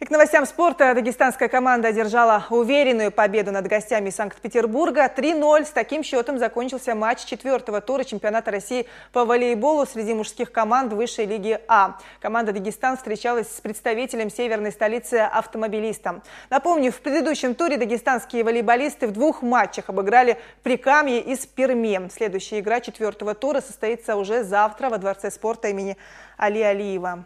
И к новостям спорта дагестанская команда одержала уверенную победу над гостями Санкт-Петербурга. 3-0. С таким счетом закончился матч четвертого тура чемпионата России по волейболу среди мужских команд высшей лиги А. Команда Дагестан встречалась с представителем северной столицы автомобилистом. Напомню, в предыдущем туре дагестанские волейболисты в двух матчах обыграли Прикамье и Перми. Следующая игра четвертого тура состоится уже завтра во Дворце спорта имени Али Алиева.